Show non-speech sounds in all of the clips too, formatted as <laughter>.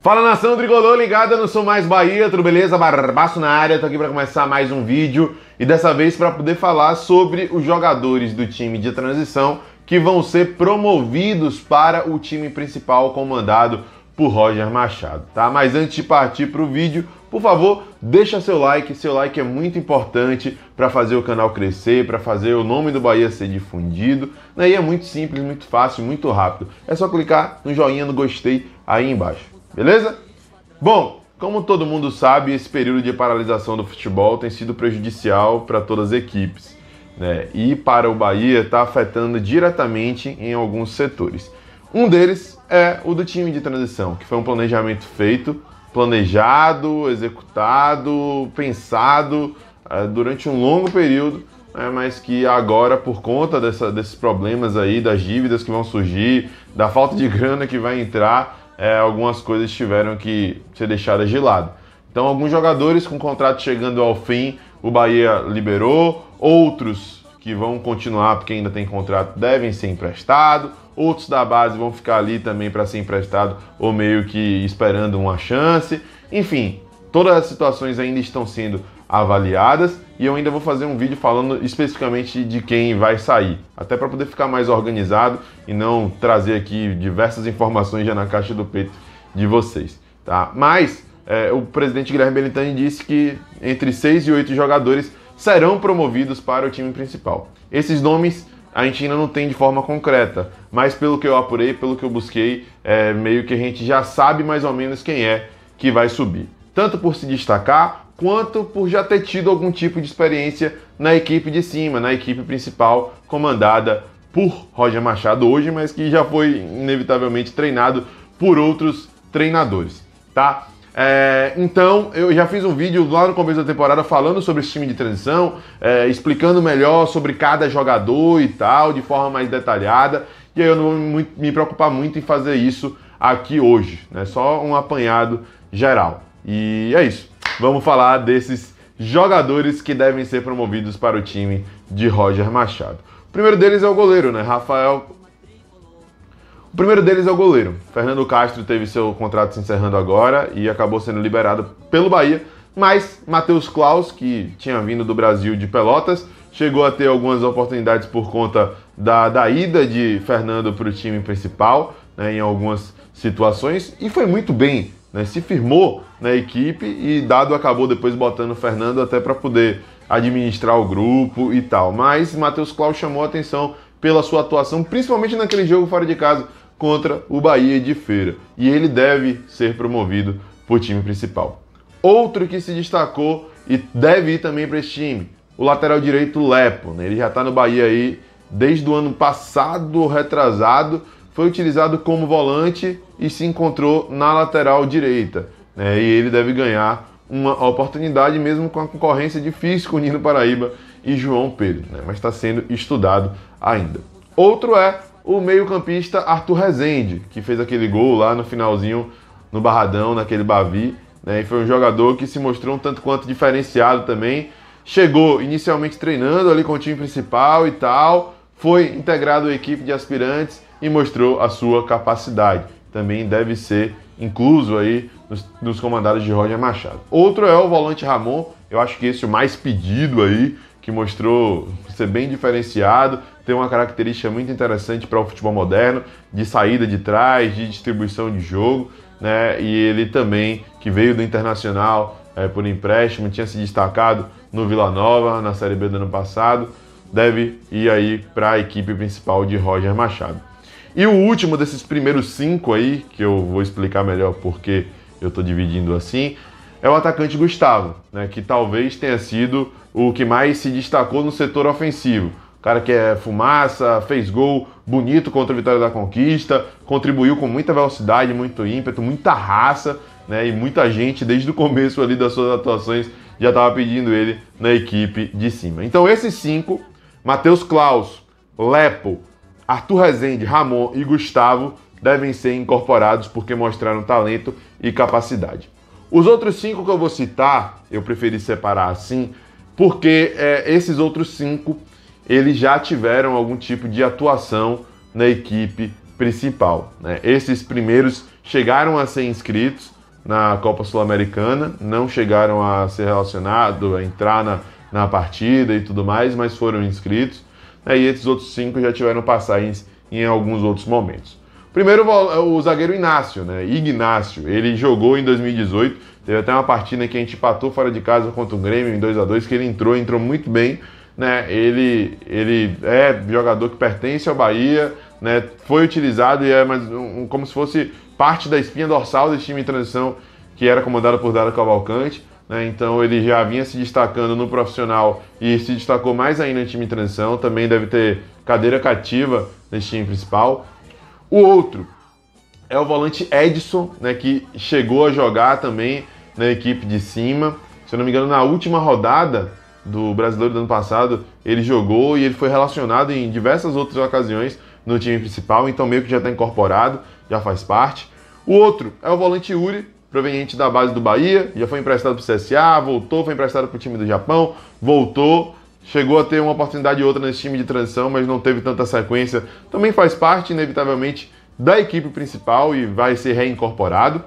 Fala nação tricolor ligada no Sou Mais Bahia, tudo beleza? Barbaço na área, tô aqui para começar mais um vídeo e dessa vez para poder falar sobre os jogadores do time de transição que vão ser promovidos para o time principal comandado por Roger Machado, tá? Mas antes de partir para o vídeo, por favor, deixa seu like, seu like é muito importante para fazer o canal crescer, para fazer o nome do Bahia ser difundido. Né? é muito simples, muito fácil, muito rápido. É só clicar no joinha, no gostei aí embaixo, beleza? Bom, como todo mundo sabe, esse período de paralisação do futebol tem sido prejudicial para todas as equipes. Né? E para o Bahia está afetando diretamente em alguns setores. Um deles é o do time de transição, que foi um planejamento feito, planejado, executado, pensado eh, durante um longo período, né, mas que agora, por conta dessa, desses problemas aí, das dívidas que vão surgir, da falta de <laughs> grana que vai entrar, é, algumas coisas tiveram que ser deixadas de lado. Então, alguns jogadores com contrato chegando ao fim, o Bahia liberou, outros que vão continuar porque ainda tem contrato devem ser emprestados outros da base vão ficar ali também para ser emprestado ou meio que esperando uma chance. Enfim, todas as situações ainda estão sendo avaliadas e eu ainda vou fazer um vídeo falando especificamente de quem vai sair, até para poder ficar mais organizado e não trazer aqui diversas informações já na caixa do peito de vocês, tá? Mas é, o presidente Guilherme Belintani disse que entre 6 e 8 jogadores serão promovidos para o time principal. Esses nomes a gente ainda não tem de forma concreta, mas pelo que eu apurei, pelo que eu busquei, é, meio que a gente já sabe mais ou menos quem é que vai subir. Tanto por se destacar, quanto por já ter tido algum tipo de experiência na equipe de cima, na equipe principal comandada por Roger Machado hoje, mas que já foi inevitavelmente treinado por outros treinadores, tá? É, então, eu já fiz um vídeo lá no começo da temporada falando sobre esse time de transição, é, explicando melhor sobre cada jogador e tal, de forma mais detalhada e aí eu não vou me preocupar muito em fazer isso aqui hoje, né? Só um apanhado geral. E é isso. Vamos falar desses jogadores que devem ser promovidos para o time de Roger Machado. O primeiro deles é o goleiro, né? Rafael. O primeiro deles é o goleiro. Fernando Castro teve seu contrato se encerrando agora e acabou sendo liberado pelo Bahia, mas Matheus Klaus, que tinha vindo do Brasil de Pelotas, chegou a ter algumas oportunidades por conta da, da ida de Fernando para o time principal, né, em algumas situações, e foi muito bem, né, se firmou na equipe e Dado acabou depois botando o Fernando até para poder administrar o grupo e tal. Mas Matheus Klaus chamou a atenção pela sua atuação, principalmente naquele jogo fora de casa contra o Bahia de Feira, e ele deve ser promovido para o time principal. Outro que se destacou e deve ir também para esse time, o lateral direito Lepo. Né? Ele já está no Bahia aí desde o ano passado, retrasado. Foi utilizado como volante e se encontrou na lateral direita. Né? E ele deve ganhar uma oportunidade mesmo com a concorrência difícil com Nino Paraíba e João Pedro, né? mas está sendo estudado ainda. Outro é o meio-campista Arthur Rezende, que fez aquele gol lá no finalzinho no Barradão, naquele Bavi, né? e foi um jogador que se mostrou um tanto quanto diferenciado também, chegou inicialmente treinando ali com o time principal e tal, foi integrado à equipe de aspirantes e mostrou a sua capacidade. Também deve ser incluso aí nos, nos comandados de Roger Machado. Outro é o volante Ramon, eu acho que esse é o mais pedido aí, que mostrou ser bem diferenciado, tem uma característica muito interessante para o futebol moderno, de saída de trás, de distribuição de jogo, né? E ele também, que veio do Internacional é, por empréstimo, tinha se destacado no Vila Nova, na Série B do ano passado, deve ir aí para a equipe principal de Roger Machado. E o último desses primeiros cinco aí, que eu vou explicar melhor porque eu estou dividindo assim, é o atacante Gustavo, né, que talvez tenha sido o que mais se destacou no setor ofensivo. O cara que é fumaça, fez gol bonito contra a Vitória da Conquista, contribuiu com muita velocidade, muito ímpeto, muita raça, né, e muita gente desde o começo ali das suas atuações já estava pedindo ele na equipe de cima. Então esses cinco, Matheus Klaus, Lepo, Arthur Rezende, Ramon e Gustavo, devem ser incorporados porque mostraram talento e capacidade. Os outros cinco que eu vou citar, eu preferi separar assim, porque é, esses outros cinco eles já tiveram algum tipo de atuação na equipe principal. Né? Esses primeiros chegaram a ser inscritos, na Copa Sul-Americana, não chegaram a ser relacionados, a entrar na, na partida e tudo mais, mas foram inscritos. Né, e esses outros cinco já tiveram passagens em alguns outros momentos. Primeiro, o zagueiro Inácio, né? Ignácio. Ele jogou em 2018. Teve até uma partida que a gente empatou fora de casa contra o Grêmio em 2 a 2 que ele entrou, entrou muito bem. Né? Ele, ele é jogador que pertence ao Bahia, né, foi utilizado e é mais um, como se fosse parte da espinha dorsal desse time de transição que era comandado por Dado Cavalcante. Né, então ele já vinha se destacando no profissional e se destacou mais ainda no time de transição. Também deve ter cadeira cativa nesse time principal. O outro é o volante Edson, né, que chegou a jogar também na equipe de cima. Se eu não me engano, na última rodada do Brasileiro do ano passado, ele jogou e ele foi relacionado em diversas outras ocasiões no time principal, então meio que já está incorporado, já faz parte. O outro é o volante Uri, proveniente da base do Bahia, já foi emprestado para o CSA, voltou, foi emprestado para o time do Japão, voltou, chegou a ter uma oportunidade e outra nesse time de transição, mas não teve tanta sequência. Também faz parte, inevitavelmente, da equipe principal e vai ser reincorporado.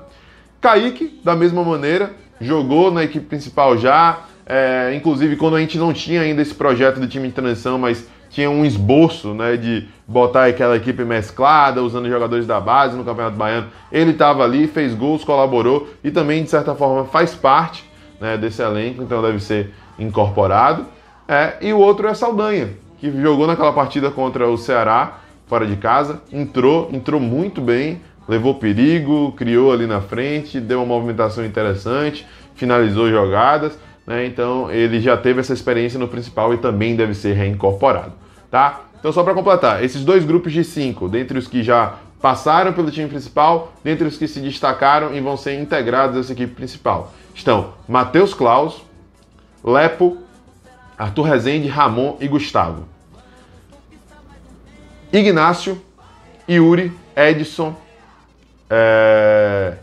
Kaique, da mesma maneira, jogou na equipe principal já, é, inclusive quando a gente não tinha ainda esse projeto do time de transição, mas tinha um esboço né, de botar aquela equipe mesclada, usando jogadores da base no Campeonato Baiano. Ele estava ali, fez gols, colaborou e também, de certa forma, faz parte né, desse elenco, então deve ser incorporado. É, e o outro é Saldanha, que jogou naquela partida contra o Ceará, fora de casa, entrou, entrou muito bem, levou perigo, criou ali na frente, deu uma movimentação interessante, finalizou jogadas. Né, então ele já teve essa experiência no principal e também deve ser reincorporado tá? Então só para completar, esses dois grupos de cinco, dentre os que já passaram pelo time principal, dentre os que se destacaram e vão ser integrados nessa equipe principal, estão Matheus Klaus, Lepo, Arthur Rezende, Ramon e Gustavo. Ignácio, Yuri, Edson, é...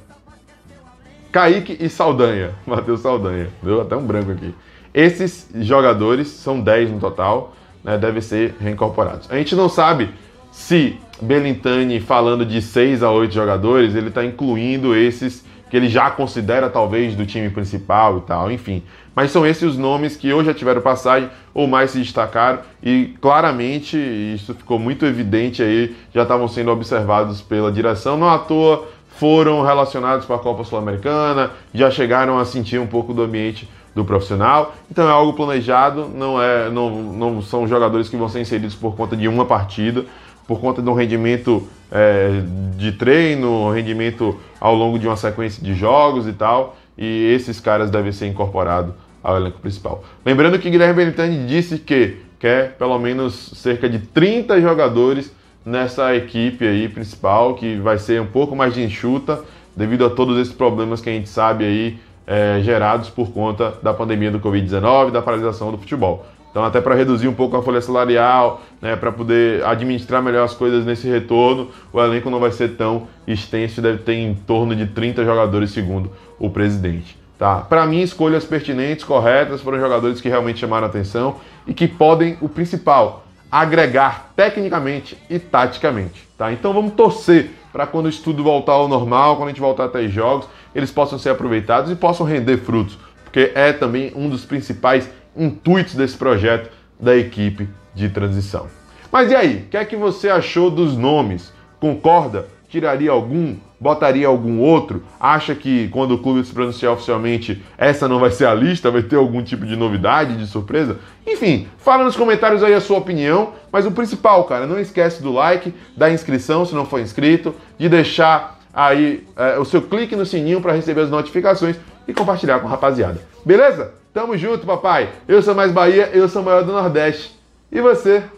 Kaique e Saldanha. <laughs> Matheus Saldanha. Deu até um branco aqui. Esses jogadores, são 10 no total, né, devem ser reincorporados. A gente não sabe se Belintani, falando de 6 a 8 jogadores, ele está incluindo esses que ele já considera talvez do time principal e tal, enfim. Mas são esses os nomes que ou já tiveram passagem ou mais se destacaram e claramente isso ficou muito evidente aí, já estavam sendo observados pela direção, não à toa foram relacionados com a Copa Sul-Americana, já chegaram a sentir um pouco do ambiente do profissional. Então é algo planejado, não, é, não, não são jogadores que vão ser inseridos por conta de uma partida, por conta de um rendimento é, de treino, rendimento ao longo de uma sequência de jogos e tal. E esses caras devem ser incorporados ao elenco principal. Lembrando que Guilherme Benitani disse que quer pelo menos cerca de 30 jogadores nessa equipe aí principal, que vai ser um pouco mais de enxuta devido a todos esses problemas que a gente sabe aí é, gerados por conta da pandemia do Covid-19 da paralisação do futebol. Então, até para reduzir um pouco a folha salarial, né, para poder administrar melhor as coisas nesse retorno, o elenco não vai ser tão extenso, deve ter em torno de 30 jogadores, segundo o presidente. Tá? Para mim, escolhas pertinentes, corretas, foram jogadores que realmente chamaram atenção e que podem, o principal, agregar tecnicamente e taticamente. Tá? Então vamos torcer para quando isso tudo voltar ao normal, quando a gente voltar até os jogos, eles possam ser aproveitados e possam render frutos, porque é também um dos principais intuitos desse projeto da equipe de transição. Mas e aí, o que é que você achou dos nomes? Concorda? Tiraria algum? botaria algum outro? Acha que quando o clube se pronunciar oficialmente, essa não vai ser a lista? Vai ter algum tipo de novidade, de surpresa? Enfim, fala nos comentários aí a sua opinião, mas o principal, cara, não esquece do like, da inscrição se não for inscrito, de deixar aí é, o seu clique no sininho para receber as notificações e compartilhar com a rapaziada. Beleza? Tamo junto, papai. Eu sou mais Bahia, eu sou maior do Nordeste. E você?